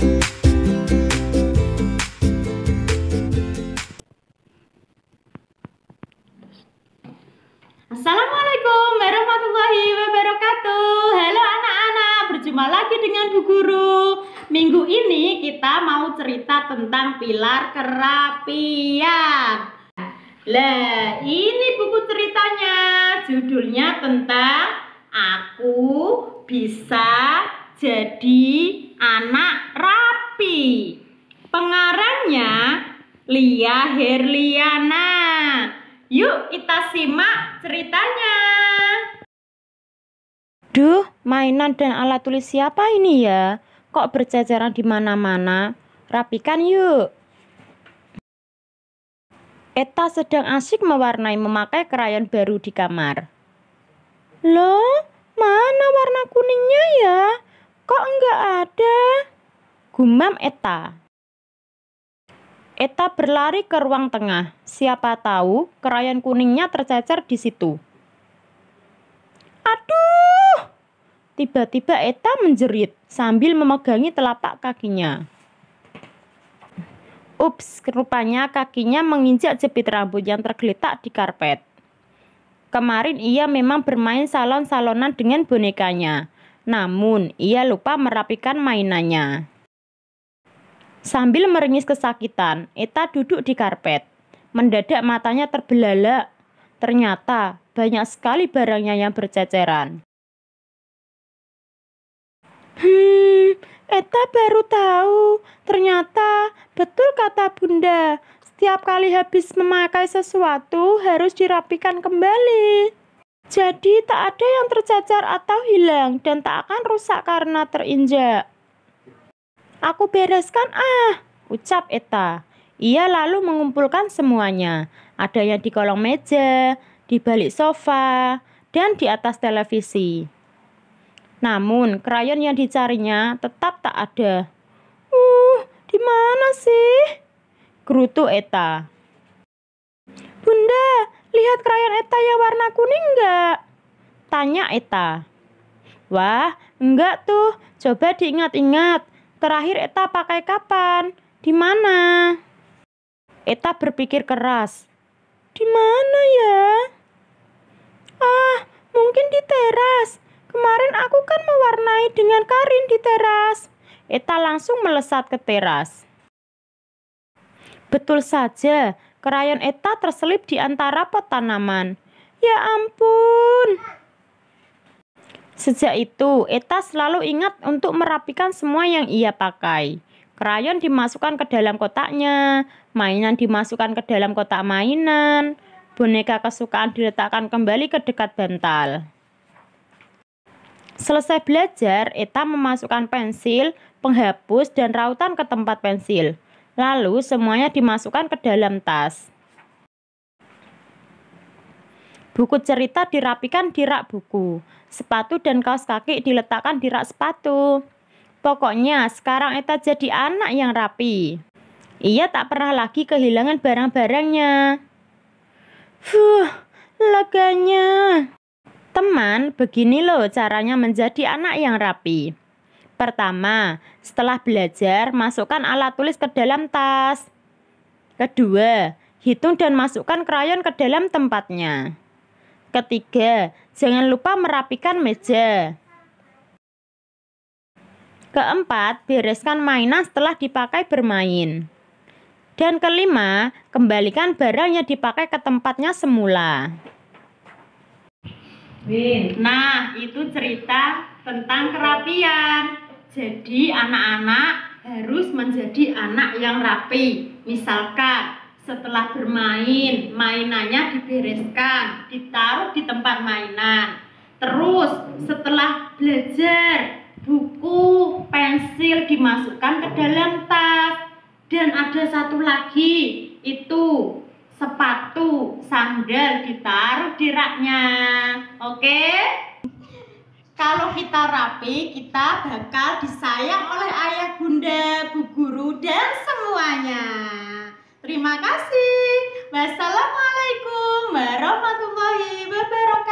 Assalamualaikum warahmatullahi wabarakatuh Halo anak-anak, berjumpa lagi dengan Bu Guru Minggu ini kita mau cerita tentang pilar kerapian Lah, ini buku ceritanya Judulnya tentang Aku Bisa Jadi anak rapi. Pengarangnya Lia Herliana. Yuk kita simak ceritanya. Duh, mainan dan alat tulis siapa ini ya? Kok berceceran di mana-mana? Rapikan yuk. Eta sedang asik mewarnai memakai krayon baru di kamar. Loh, mana warna kuningnya ya? Kok enggak ada? Gumam Eta. Eta berlari ke ruang tengah. Siapa tahu kerayan kuningnya tercecer di situ. Aduh! Tiba-tiba Eta menjerit sambil memegangi telapak kakinya. Ups, rupanya kakinya menginjak jepit rambut yang tergeletak di karpet. Kemarin ia memang bermain salon-salonan dengan bonekanya. Namun, ia lupa merapikan mainannya. Sambil meringis kesakitan, Eta duduk di karpet. Mendadak matanya terbelalak. Ternyata banyak sekali barangnya yang berceceran. Hmm, Eta baru tahu. Ternyata betul kata Bunda. Setiap kali habis memakai sesuatu harus dirapikan kembali. Jadi tak ada yang tercacar atau hilang dan tak akan rusak karena terinjak. Aku bereskan ah, ucap Eta. Ia lalu mengumpulkan semuanya. Ada yang di kolong meja, di balik sofa, dan di atas televisi. Namun, krayon yang dicarinya tetap tak ada. Uh, di mana sih? Gerutu Eta lihat krayon Eta yang warna kuning enggak? Tanya Eta. Wah, enggak tuh. Coba diingat-ingat. Terakhir Eta pakai kapan? Di mana? Eta berpikir keras. Di mana ya? Ah, mungkin di teras. Kemarin aku kan mewarnai dengan Karin di teras. Eta langsung melesat ke teras. Betul saja, Krayon Eta terselip di antara pot tanaman. Ya ampun. Sejak itu, Eta selalu ingat untuk merapikan semua yang ia pakai. Krayon dimasukkan ke dalam kotaknya, mainan dimasukkan ke dalam kotak mainan, boneka kesukaan diletakkan kembali ke dekat bantal. Selesai belajar, Eta memasukkan pensil, penghapus, dan rautan ke tempat pensil. Lalu semuanya dimasukkan ke dalam tas. Buku cerita dirapikan di rak buku. Sepatu dan kaos kaki diletakkan di rak sepatu. Pokoknya sekarang Eta jadi anak yang rapi. Ia tak pernah lagi kehilangan barang-barangnya. Huh, leganya. Teman, begini loh caranya menjadi anak yang rapi. Pertama, setelah belajar, masukkan alat tulis ke dalam tas. Kedua, hitung dan masukkan krayon ke dalam tempatnya. Ketiga, jangan lupa merapikan meja. Keempat, bereskan mainan setelah dipakai bermain. Dan kelima, kembalikan barang yang dipakai ke tempatnya semula. Nah, itu cerita tentang kerapian. Jadi anak-anak harus menjadi anak yang rapi. Misalkan setelah bermain, mainannya dibereskan, ditaruh di tempat mainan. Terus setelah belajar, buku, pensil dimasukkan ke dalam tas. Dan ada satu lagi, itu sepatu, sandal ditaruh di raknya. Oke? Okay? kalau kita rapi, kita bakal disayang oleh ayah, bunda, bu guru, dan semuanya. Terima kasih. Wassalamualaikum warahmatullahi wabarakatuh.